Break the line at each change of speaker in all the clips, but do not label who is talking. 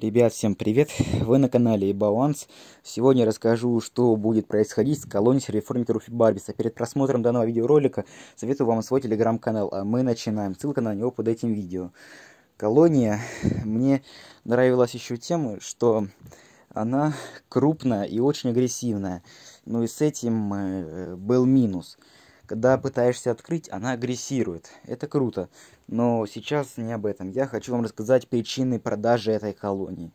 Ребят, всем привет! Вы на канале Баланс. Сегодня расскажу, что будет происходить с колонией реформе Руфи Барбиса. Перед просмотром данного видеоролика советую вам свой телеграм-канал, а мы начинаем. Ссылка на него под этим видео. Колония мне нравилась еще тем, что она крупная и очень агрессивная. Ну и с этим э, был минус – когда пытаешься открыть, она агрессирует. Это круто. Но сейчас не об этом. Я хочу вам рассказать причины продажи этой колонии.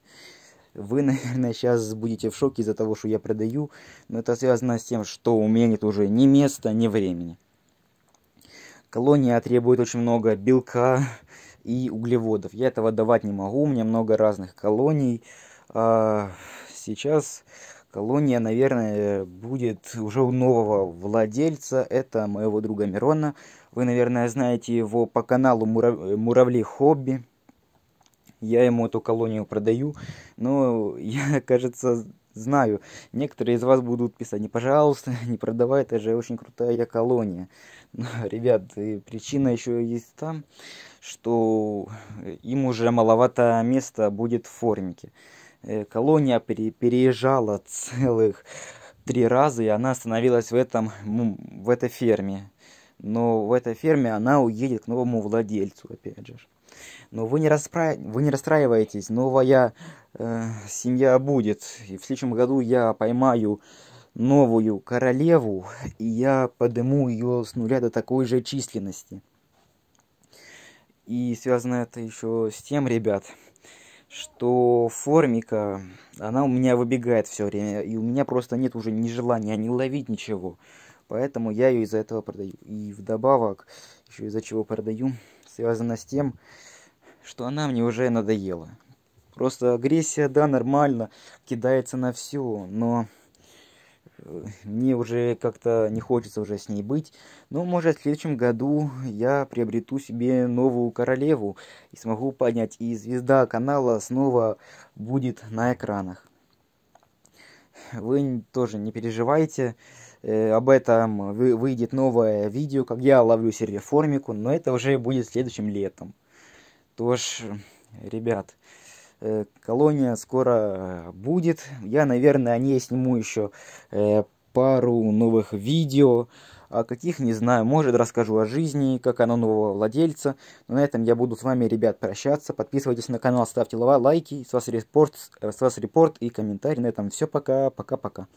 Вы, наверное, сейчас будете в шоке из-за того, что я продаю, но это связано с тем, что у меня нет уже ни места, ни времени. Колония требует очень много белка и углеводов. Я этого давать не могу, у меня много разных колоний. А сейчас Колония, наверное, будет уже у нового владельца. Это моего друга Мирона. Вы, наверное, знаете его по каналу Мурав... Муравли Хобби. Я ему эту колонию продаю. Но я, кажется, знаю. Некоторые из вас будут писать, не пожалуйста, не продавай, это же очень крутая колония. Но, ребят, причина еще есть там, что им уже маловато места будет в формике. Э, колония переезжала целых три раза, и она остановилась в, этом, в этой ферме. Но в этой ферме она уедет к новому владельцу, опять же. Но вы не, распра... вы не расстраиваетесь, новая э, семья будет. И в следующем году я поймаю новую королеву, и я подниму ее с нуля до такой же численности. И связано это еще с тем, ребят, что формика, она у меня выбегает все время, и у меня просто нет уже ни желания ни ловить ничего. Поэтому я ее из-за этого продаю. И вдобавок, еще из-за чего продаю, связано с тем, что она мне уже надоела. Просто агрессия, да, нормально, кидается на все, но мне уже как-то не хочется уже с ней быть. Но, может, в следующем году я приобрету себе новую королеву и смогу понять, и звезда канала снова будет на экранах. Вы тоже не переживайте, э, об этом Вы выйдет новое видео, как я ловлю сервиформику, но это уже будет следующим летом. Тоже, ребят, Э, колония скоро э, будет. Я, наверное, о ней сниму еще э, пару новых видео. О каких, не знаю, может расскажу о жизни, как она нового владельца. Но на этом я буду с вами, ребят, прощаться. Подписывайтесь на канал, ставьте лайки, с вас репорт, с вас репорт и комментарий. На этом все, пока, пока-пока.